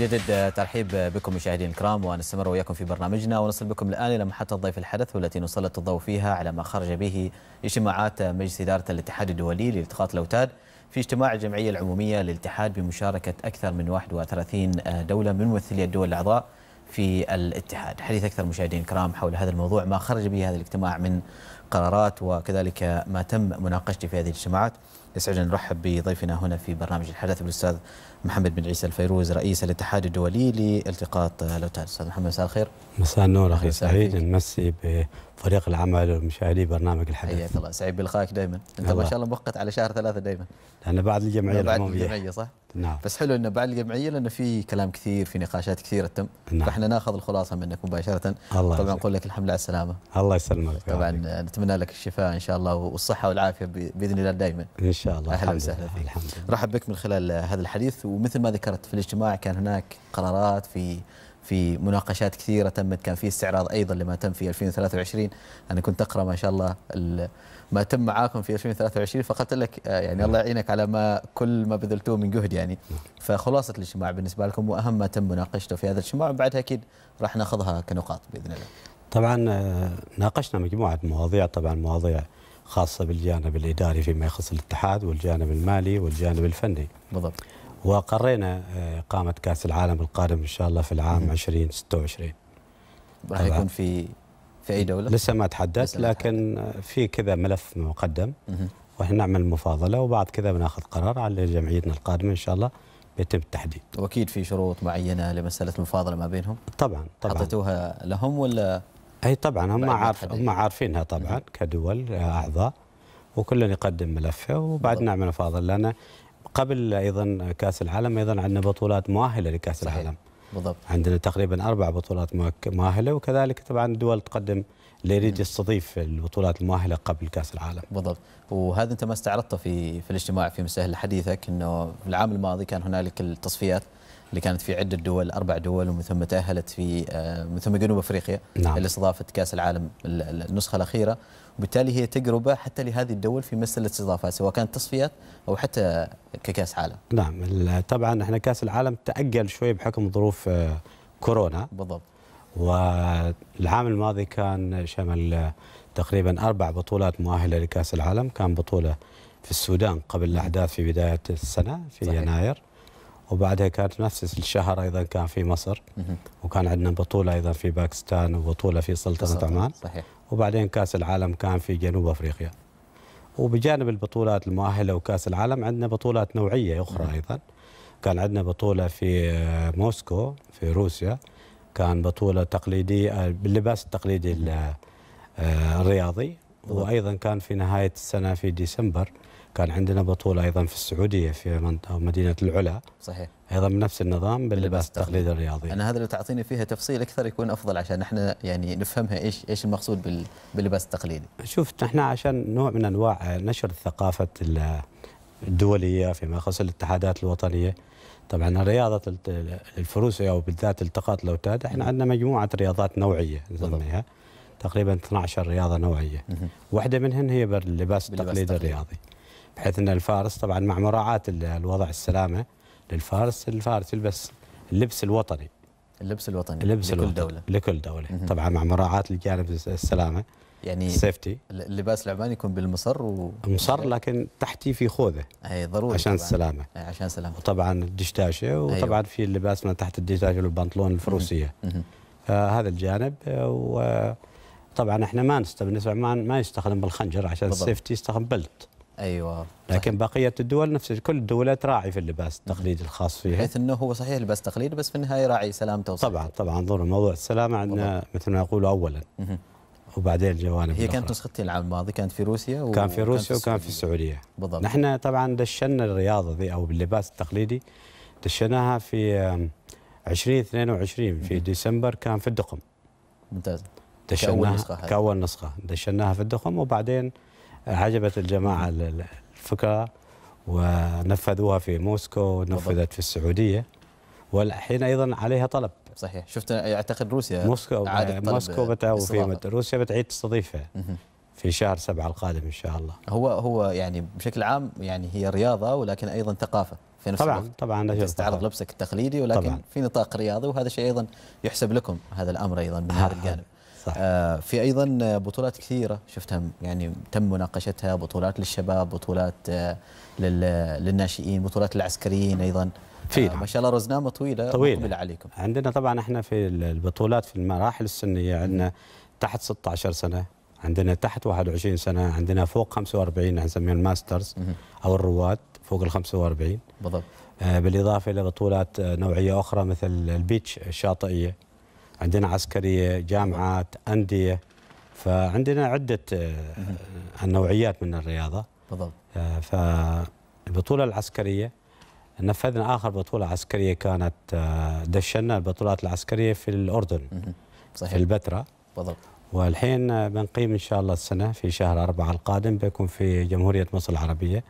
جدد ترحيب بكم مشاهدينا الكرام ونستمر وياكم في برنامجنا ونصل بكم الان الى محطه ضيف الحدث والتي نسلط الضوء فيها على ما خرج به اجتماعات مجلس اداره الاتحاد الدولي لالتقاط الاوتاد في اجتماع الجمعيه العموميه للاتحاد بمشاركه اكثر من 31 دوله من ممثلي الدول الاعضاء في الاتحاد. حديث اكثر مشاهدينا الكرام حول هذا الموضوع ما خرج به هذا الاجتماع من قرارات وكذلك ما تم مناقشته في هذه الاجتماعات. يسعدنا نرحب بضيفنا هنا في برنامج الحدث بالاستاذ محمد بن عيسى الفيروز رئيس الاتحاد الدولي لالتقاط الاوتاد استاذ محمد مساء الخير مساء النور اخي سعيد نمسي فريق العمل ومشاهدي إيه، برنامج الحدث حياك الله سعيد بلقائك دائما انت ما شاء الله مؤقت على شهر ثلاثه دائما لانه بعد الجمعيه بعد الجمعيه صح؟ نعم بس حلو انه بعد الجمعيه لانه في كلام كثير في نقاشات كثيره تم نعم. فاحنا ناخذ الخلاصه منك مباشره الله طبعا نقول لك الحمد لله على السلامه الله يسلمك طبعا نتمنى لك الشفاء ان شاء الله والصحه والعافيه باذن الله دائما ان شاء الله اهلا وسهلا فيك رحب بك من خلال هذا الحديث ومثل ما ذكرت في الاجتماع كان هناك قرارات في في مناقشات كثيره تمت كان في استعراض ايضا لما تم في 2023 انا كنت اقرا ما شاء الله ما تم معاكم في 2023 فقلت لك آه، يعني الله يعينك على ما كل ما بذلتوه من جهد يعني فخلاصه الاجتماع بالنسبه لكم واهم ما تم مناقشته في هذا الاجتماع بعدها اكيد راح ناخذها كنقاط باذن الله. طبعا آه، ناقشنا مجموعه مواضيع طبعا مواضيع خاصه بالجانب الاداري فيما يخص الاتحاد والجانب المالي والجانب الفني. بالضبط. وقرينا إقامة آه، كأس العالم القادم إن شاء الله في العام 2026 راح يكون في في أي دولة؟ لسه ما تحدث لكن في كذا ملف مقدم واحنا نعمل مفاضلة وبعد كذا بناخذ قرار على جمعيتنا القادمة إن شاء الله بيتم التحديد واكيد في شروط معينه لمساله المفاضله ما بينهم طبعا طبعا حطيتوها لهم ولا اي طبعا هم عارف هم عارفينها طبعا كدول آه، اعضاء وكل يقدم ملفه وبعد نعمل مفاضله لنا قبل ايضا كاس العالم ايضا عندنا بطولات مؤهله لكاس صحيح. العالم بالضبط عندنا تقريبا اربع بطولات مؤهله وكذلك طبعا الدول تقدم اللي يريد يستضيف البطولات المؤهله قبل كاس العالم بالضبط وهذا انت ما استعرضته في في الاجتماع في مسهل حديثك انه العام الماضي كان هنالك التصفيات اللي كانت في عده دول اربع دول ومن ثم تاهلت في آه، من ثم جنوب افريقيا نعم. لاستضافه كاس العالم النسخه الاخيره وبالتالي هي تجربة حتى لهذه الدول في مسألة استضافات سواء كانت تصفيات أو حتى ككأس عالم نعم طبعا احنا كأس العالم تأجل شوي بحكم ظروف آه، كورونا بالضبط والعام الماضي كان شمل آه، تقريبا أربع بطولات مؤهلة لكأس العالم كان بطولة في السودان قبل الأحداث في بداية السنة في صحيح. يناير وبعدها كانت نفس الشهر أيضا كان في مصر وكان عندنا بطولة أيضا في باكستان وبطولة في سلطنة عمان صحيح وبعدين كاس العالم كان في جنوب افريقيا وبجانب البطولات المؤهله وكاس العالم عندنا بطولات نوعيه اخرى نعم. ايضا كان عندنا بطوله في آه، موسكو في روسيا كان بطوله تقليديه آه، باللباس التقليدي آه، الرياضي وايضا كان في نهايه السنه في ديسمبر كان عندنا بطوله ايضا في السعوديه في منطقه مدينه العلا صحيح ايضا بنفس النظام باللباس التقليدي الرياضي انا هذا اللي تعطيني فيها تفصيل اكثر يكون افضل عشان احنا يعني نفهمها ايش ايش المقصود باللباس التقليدي شوف احنا عشان نوع من انواع نشر الثقافه الدوليه فيما يخص الاتحادات الوطنيه طبعا رياضه الفروس او بالذات التقاط الاوتاد احنا عندنا مجموعه رياضات نوعيه نسميها تقريبا 12 رياضه نوعيه واحده منهن هي باللباس التقليدي الرياضي بحيث ان الفارس طبعا مع مراعاه الوضع السلامه للفارس الفارس يلبس اللبس الوطني اللبس الوطني اللبس لكل الوطني. دوله لكل دوله طبعا مع مراعاه الجانب السلامه يعني السيفتي اللباس العماني يكون بالمصر و... مصر لكن تحتي في خوذه اي ضروري عشان طبعاً. السلامه أي عشان السلامه أيوة. وطبعا الدشداشه وطبعا أيوه. في اللباس من تحت الدشداشه والبنطلون الفروسيه آه هذا الجانب آه، وطبعا احنا ما نستخدم ما, يستخدم بالخنجر عشان السيفتي يستخدم بلت ايوه لكن صحيح. بقيه الدول نفس كل الدول تراعي في اللباس نعم. التقليدي الخاص فيها بحيث انه هو صحيح لباس تقليدي بس في النهايه راعي سلامته طبعا طبعا ضروري موضوع السلامه عندنا مثل ما يقولوا اولا وبعدين الجوانب هي كانت نسختين العام الماضي كانت في روسيا و... كان في روسيا وكان في السعوديه بالضبط نحن طبعا دشنا الرياضه ذي او اللباس التقليدي دشناها في 2022 في ديسمبر كان في الدقم ممتاز دشناها كأول نسخة, كأول نسخة دشناها في الدخم وبعدين عجبت الجماعه الفكره ونفذوها في موسكو ونفذت في السعوديه والحين ايضا عليها طلب صحيح شفت اعتقد روسيا موسكو موسكو في روسيا بتعيد تستضيفها في شهر سبعة القادم إن شاء الله هو هو يعني بشكل عام يعني هي رياضة ولكن أيضا ثقافة في نفس طبعا الوقت. طبعا تستعرض لبسك التقليدي ولكن طبعاً. في نطاق رياضي وهذا شيء أيضا يحسب لكم هذا الأمر أيضا من هذا الجانب صح. آه، في ايضا بطولات كثيره شفتها يعني تم مناقشتها بطولات للشباب بطولات آه، للناشئين بطولات العسكريين ايضا في آه، ما شاء الله رزنامه طويله طويله مقبلة عليكم عندنا طبعا احنا في البطولات في المراحل السنيه عندنا تحت 16 سنه عندنا تحت 21 سنه عندنا فوق 45 يعني نسميه الماسترز او الرواد فوق ال 45 بالضبط بالاضافه الى بطولات نوعيه اخرى مثل البيتش الشاطئيه عندنا عسكريه جامعات انديه فعندنا عده آه، النوعيات من الرياضه بالضبط آه، فالبطوله العسكريه نفذنا اخر بطوله عسكريه كانت آه، دشنا البطولات العسكريه في الاردن صحيح. في البتراء بالضبط والحين بنقيم ان شاء الله السنه في شهر أربعة القادم بيكون في جمهوريه مصر العربيه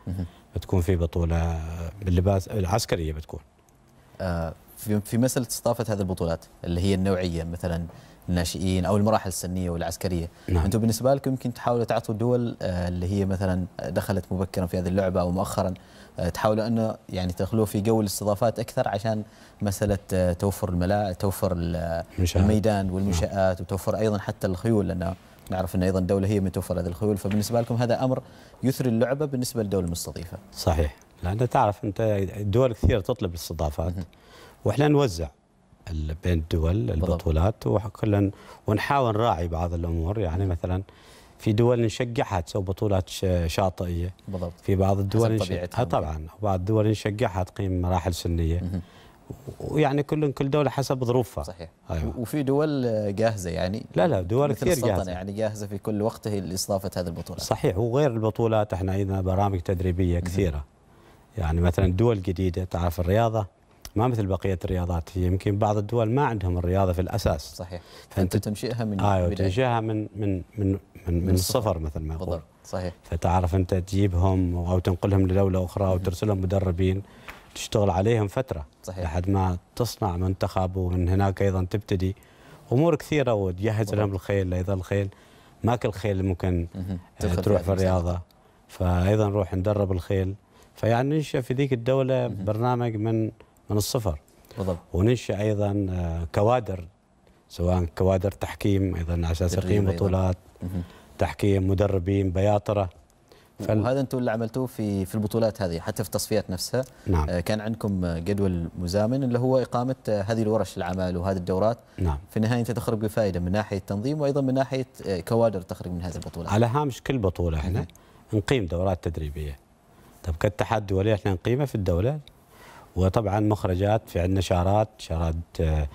بتكون في بطوله باللباس العسكريه بتكون في مساله استضافه هذه البطولات اللي هي النوعيه مثلا الناشئين او المراحل السنيه والعسكريه نعم. انتم بالنسبه لكم يمكن تحاولوا تعطوا الدول آه، اللي هي مثلا دخلت مبكرا في هذه اللعبه او مؤخرا آه، تحاولوا انه يعني تدخلوا في جو الاستضافات اكثر عشان مساله آه، توفر الملاء توفر الميدان والمنشات نعم. وتوفر ايضا حتى الخيول لانه نعرف ان ايضا الدوله هي من توفر هذه الخيول فبالنسبه لكم هذا امر يثري اللعبه بالنسبه للدوله المستضيفه صحيح لأن تعرف أنت الدول كثير تطلب الاستضافات وإحنا نوزع بين الدول البطولات وكلا ونحاول نراعي بعض الأمور يعني مثلا في دول نشجعها تسوي بطولات شاطئيه بالضبط في بعض الدول نشجعها آه، طبعا بعض الدول نشجعها تقيم مراحل سنيه ويعني كل كل دوله حسب ظروفها صحيح أيوة. وفي دول جاهزه يعني لا لا دول كثير جاهزه يعني جاهزه في كل وقته لاستضافه هذه البطولات صحيح وغير البطولات احنا عندنا برامج تدريبيه كثيره مه. يعني مثلا دول جديده تعرف الرياضه ما مثل بقيه الرياضات هي يمكن بعض الدول ما عندهم الرياضه في الاساس صحيح فانت تنشئها من آه تنشئها من من من من, من الصفر مثل ما يقول صحيح فتعرف انت تجيبهم او تنقلهم لدوله اخرى او ترسلهم مدربين تشتغل عليهم فتره صحيح لحد ما تصنع منتخب ومن هناك ايضا تبتدي امور كثيره وتجهز لهم الخيل ايضا الخيل ما كل خيل ممكن آه، تروح في الرياضه فايضا نروح ندرب الخيل فيعني ننشا في ذيك الدوله برنامج من من الصفر بالضبط وننشا ايضا آه، كوادر سواء كوادر تحكيم ايضا على اساس تقييم بطولات تحكيم مدربين بياطره فال... وهذا انتم اللي عملتوه في في البطولات هذه حتى في التصفيات نفسها نعم. آه، كان عندكم جدول مزامن اللي هو اقامه آه، هذه الورش العمل وهذه الدورات نعم. في النهايه انت تخرج بفائده من ناحيه تنظيم وايضا من ناحيه كوادر تخرج من هذه البطولات على هامش كل بطوله احنا نقيم دورات تدريبيه طب كالاتحاد الدولي احنا نقيمه في الدوله وطبعا مخرجات في عندنا شارات شارات آه،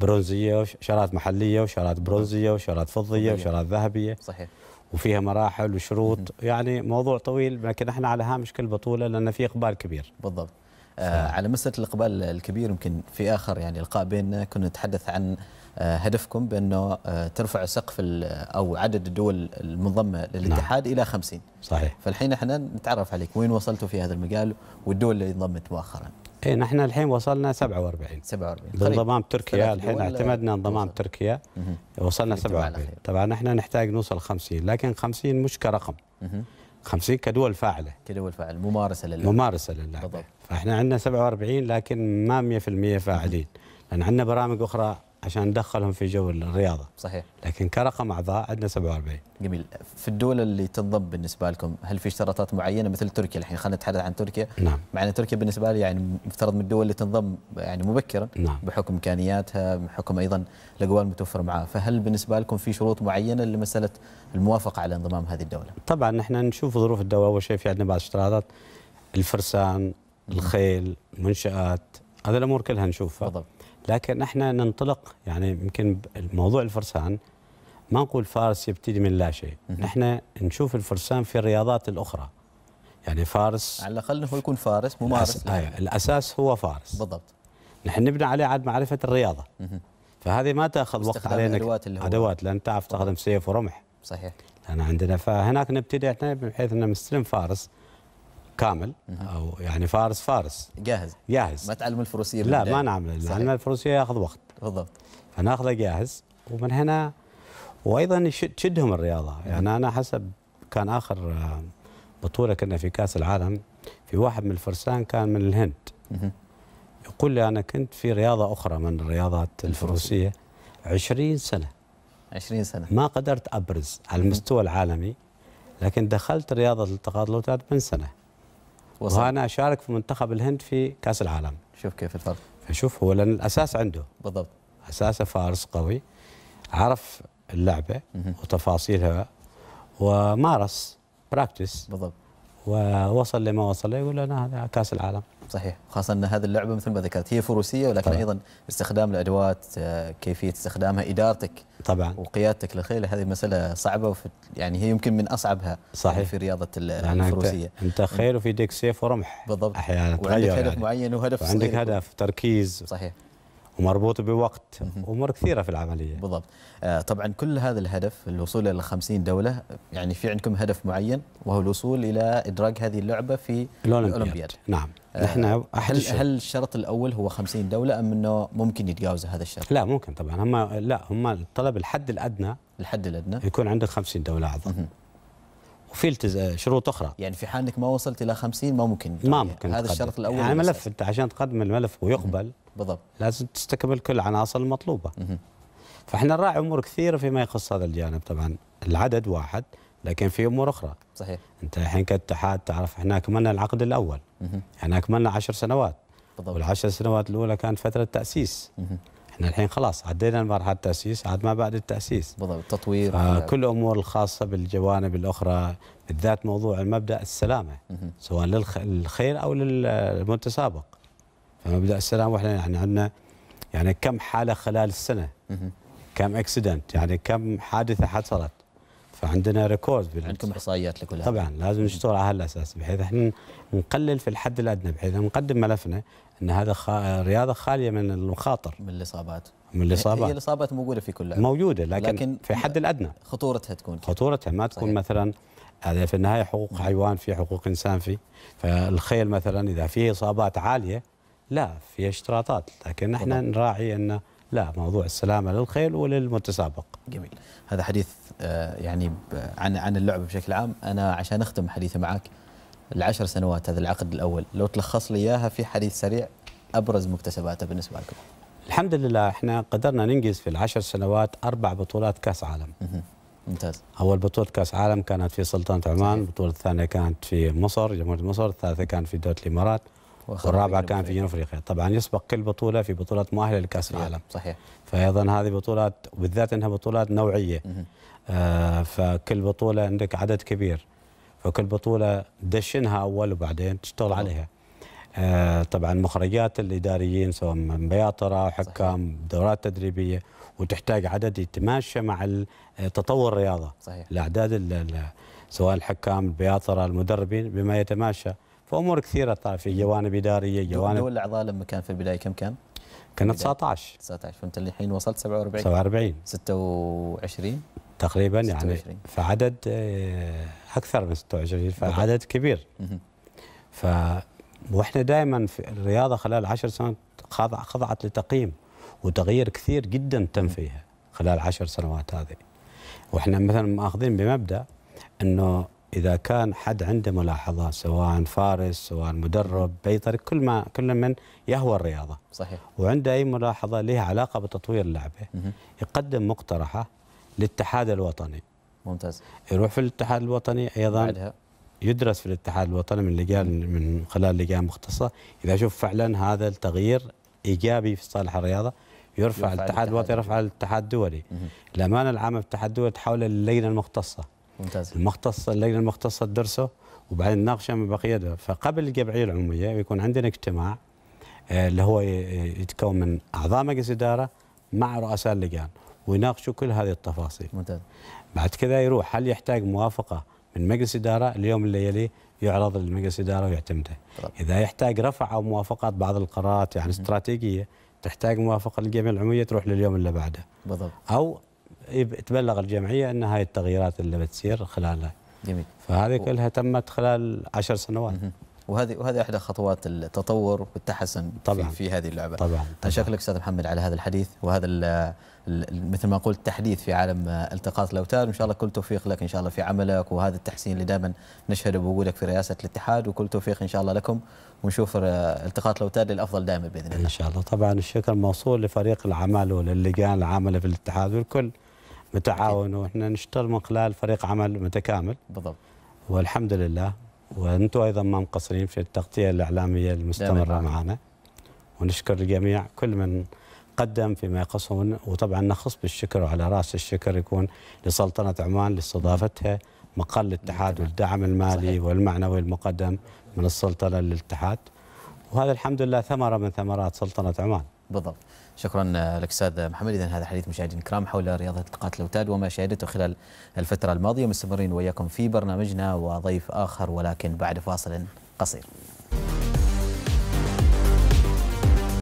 برونزيه وشارات محليه وشارات برونزيه وشارات فضيه وشارات ذهبيه صحيح وفيها مراحل وشروط يعني موضوع طويل لكن احنا على هامش كل بطوله لان في اقبال كبير بالضبط آه، على مساله الاقبال الكبير يمكن في اخر يعني لقاء بيننا كنا نتحدث عن آه، هدفكم بانه آه، ترفع سقف او عدد الدول المنضمه للاتحاد نعم. الى 50 صحيح فالحين احنا نتعرف عليك وين وصلتوا في هذا المجال والدول اللي انضمت مؤخرا اي نحن الحين وصلنا 47 47 بانضمام تركيا الحين اعتمدنا انضمام تركيا وصلنا 47 طبعا احنا نحتاج نوصل 50 لكن 50 مش كرقم 50 كدول فاعله كدول فاعله ممارسه لللعبه ممارسه لللعبه بالضبط فاحنا عندنا 47 لكن ما 100% فاعلين لان عندنا برامج اخرى عشان ندخلهم في جو الرياضه صحيح لكن كرقم اعضاء عندنا 47 جميل في الدول اللي تنضم بالنسبه لكم هل في اشتراطات معينه مثل تركيا الحين خلينا نتحدث عن تركيا نعم مع ان تركيا بالنسبه لي يعني مفترض من الدول اللي تنضم يعني مبكرا نعم. بحكم امكانياتها بحكم ايضا الاقوال المتوفره معها فهل بالنسبه لكم في شروط معينه لمساله الموافقه على انضمام هذه الدوله طبعا احنا نشوف ظروف الدوله اول شيء في عندنا بعض الاشتراطات الفرسان الخيل منشات هذه الامور كلها نشوفها بالضبط لكن احنا ننطلق يعني يمكن موضوع الفرسان ما نقول فارس يبتدي من لا شيء نحن نشوف الفرسان في الرياضات الاخرى يعني فارس على الاقل هو يكون فارس ممارس الأس... أيوة، الاساس هو فارس بالضبط نحن نبني عليه عاد معرفه الرياضه فهذه ما تاخذ وقت علينا ادوات ادوات لان تعرف تستخدم سيف ورمح صحيح لان عندنا فهناك نبتدي احنا بحيث ان نستلم فارس كامل او يعني فارس فارس جاهز جاهز ما تعلم الفروسيه لا ما نعمل لان الفروسيه ياخذ وقت بالضبط فناخذه جاهز ومن هنا وايضا تشدهم الرياضه يعني انا حسب كان اخر آه، بطوله كنا في كاس العالم في واحد من الفرسان كان من الهند يقول لي انا كنت في رياضه اخرى من الرياضات الفروسيه 20 سنه 20 سنه ما قدرت ابرز على المستوى العالمي لكن دخلت رياضه التقاط لو من سنه وصل. وانا اشارك في منتخب الهند في كاس العالم شوف كيف الفرق فشوف هو لان الاساس عنده بالضبط اساسه فارس قوي عرف اللعبه مه. وتفاصيلها ومارس براكتس بالضبط ووصل لما وصل يقول انا هذا كاس العالم صحيح خاصه ان هذه اللعبه مثل ما ذكرت هي فروسيه ولكن طبعا. ايضا استخدام الادوات آه، كيفيه استخدامها ادارتك طبعا وقيادتك للخيل هذه مساله صعبه وفي يعني هي يمكن من اصعبها صحيح في رياضه الفروسيه انت, خيل وفي ديك سيف ورمح بالضبط احيانا وعندك هدف يعني. معين وهدف عندك هدف تركيز صحيح ومربوط بوقت امور كثيره في العمليه بالضبط آه، طبعا كل هذا الهدف الوصول الى 50 دوله يعني في عندكم هدف معين وهو الوصول الى ادراج هذه اللعبه في الاولمبياد, نعم آه، نحن احد هل, هل الشرط الاول هو 50 دوله ام انه ممكن يتجاوز هذا الشرط؟ لا ممكن طبعا هم لا هم الطلب الحد الادنى الحد الادنى يكون عندك 50 دوله اعضاء وفي التز... آه، شروط اخرى يعني في حال انك ما وصلت الى 50 ما ممكن ما ممكن هذا الشرط الاول يعني ملف انت عشان تقدم الملف ويقبل بالضبط لازم تستكمل كل العناصر المطلوبه فاحنا نراعي امور كثيره فيما يخص هذا الجانب طبعا العدد واحد لكن في امور اخرى صحيح انت الحين كاتحاد تعرف احنا كملنا العقد الاول احنا كملنا عشر سنوات بالضبط والعشر سنوات الاولى كانت فتره تاسيس احنا الحين خلاص عدينا مرحله التاسيس عاد ما بعد التاسيس بالضبط التطوير كل الامور الخاصه بالجوانب الاخرى بالذات موضوع المبدا السلامه سواء للخير او للمتسابق فمبدا السلام واحنا يعني عندنا يعني كم حاله خلال السنه كم اكسيدنت يعني كم حادثه حصلت فعندنا ريكورد عندكم احصائيات لكل هذا طبعا لازم نشتغل على هالاساس بحيث احنا نقلل في الحد الادنى بحيث نقدم ملفنا ان هذا خا... رياضه خاليه من المخاطر من الاصابات من الاصابات هي الاصابات موجوده في كل موجوده لكن, لكن في حد الادنى خطورتها تكون كده. خطورتها ما تكون صحيح. مثلا هذا في النهايه حقوق حيوان في حقوق انسان في فالخيل مثلا اذا فيه اصابات عاليه لا في اشتراطات لكن احنا نراعي ان لا موضوع السلامه للخيل وللمتسابق جميل هذا حديث آه، يعني عن عن اللعبه بشكل عام انا عشان اختم حديثي معك العشر سنوات هذا العقد الاول لو تلخص لي اياها في حديث سريع ابرز مكتسباته بالنسبه لكم الحمد لله احنا قدرنا ننجز في العشر سنوات اربع بطولات كاس عالم ممتاز اول بطوله كاس عالم كانت في سلطنه عمان البطوله الثانيه كانت في مصر جمهوريه مصر الثالثه كانت في دوله الامارات والرابعه كان في جنوب افريقيا طبعا يسبق كل بطوله في بطوله مؤهله لكاس العالم صحيح فايضا هذه بطولات وبالذات انها بطولات نوعيه آه فكل بطوله عندك عدد كبير فكل بطوله دشنها اول وبعدين تشتغل عليها آه طبعا مخرجات الاداريين سواء من بياطره حكام دورات تدريبيه وتحتاج عدد يتماشى مع آه، تطور الرياضه صحيح الاعداد سواء الحكام البياطره المدربين بما يتماشى فامور كثيره في جوانب اداريه جوانب دول الاعضاء لما كان في البدايه كم كان؟ كان 19 19 فانت الحين وصلت 47 47 26 تقريبا 26. يعني فعدد آه، اكثر من 26 فعدد كبير ف واحنا دائما في الرياضه خلال 10 سنوات خضعت لتقييم وتغيير كثير جدا تم فيها خلال 10 سنوات هذه واحنا مثلا ماخذين بمبدا انه اذا كان حد عنده ملاحظه سواء فارس سواء مدرب باي طريق كل ما كل من يهوى الرياضه صحيح وعنده اي ملاحظه لها علاقه بتطوير اللعبه يقدم مقترحه للاتحاد الوطني ممتاز يروح في الاتحاد الوطني ايضا بعدها. يدرس في الاتحاد الوطني من لجان من خلال لجان مختصه اذا شوف فعلا هذا التغيير ايجابي في صالح الرياضه يرفع, يرفع الاتحاد الوطني يرفع الاتحاد الدولي الامانه العامه في الاتحاد الدولي تحول للجنه المختصه ممتاز المختص اللجنه المختصه تدرسه وبعدين نناقشه من بقيه فقبل الجمعيه العموميه يكون عندنا اجتماع آه، اللي هو يتكون من اعضاء مجلس اداره مع رؤساء اللجان ويناقشوا كل هذه التفاصيل. ممتاز. بعد كذا يروح هل يحتاج موافقه من مجلس اداره اليوم اللي يليه يعرض لمجلس الاداره ويعتمده. طبعا. اذا يحتاج رفع او موافقات بعض القرارات يعني استراتيجيه تحتاج موافقه للجمعيه العموميه تروح لليوم اللي بعده. بالضبط. او إيه، تبلغ الجمعيه ان هاي التغييرات اللي بتصير خلالها جميل فهذه كلها تمت خلال عشر سنوات وهذه وهذه احدى خطوات التطور والتحسن طبعا في, في هذه اللعبه طبعا, طبعا. اشكرك استاذ محمد على هذا الحديث وهذا مثل ما قلت تحديث في عالم التقاط الاوتار ان شاء الله كل توفيق لك ان شاء الله في عملك وهذا التحسين اللي دائما نشهد بوجودك في رئاسه الاتحاد وكل توفيق ان شاء الله لكم ونشوف آه، التقاط الاوتار للافضل دائما باذن الله ان شاء الله طبعا الشكر موصول لفريق العمل وللجان العامله في الاتحاد والكل متعاون واحنا نشتغل من خلال فريق عمل متكامل بالضبط والحمد لله وانتم ايضا ما مقصرين في التغطيه الاعلاميه المستمره معنا ونشكر الجميع كل من قدم فيما يقصه وطبعا نخص بالشكر وعلى راس الشكر يكون لسلطنه عمان لاستضافتها مقر الاتحاد والدعم المالي صحيح. والمعنوي المقدم من السلطنه للاتحاد وهذا الحمد لله ثمره من ثمرات سلطنه عمان بالضبط شكرا لك استاذ محمد اذا هذا حديث مشاهدينا الكرام حول رياضه التقاط الاوتاد وما شاهدته خلال الفتره الماضيه مستمرين وياكم في برنامجنا وضيف اخر ولكن بعد فاصل قصير.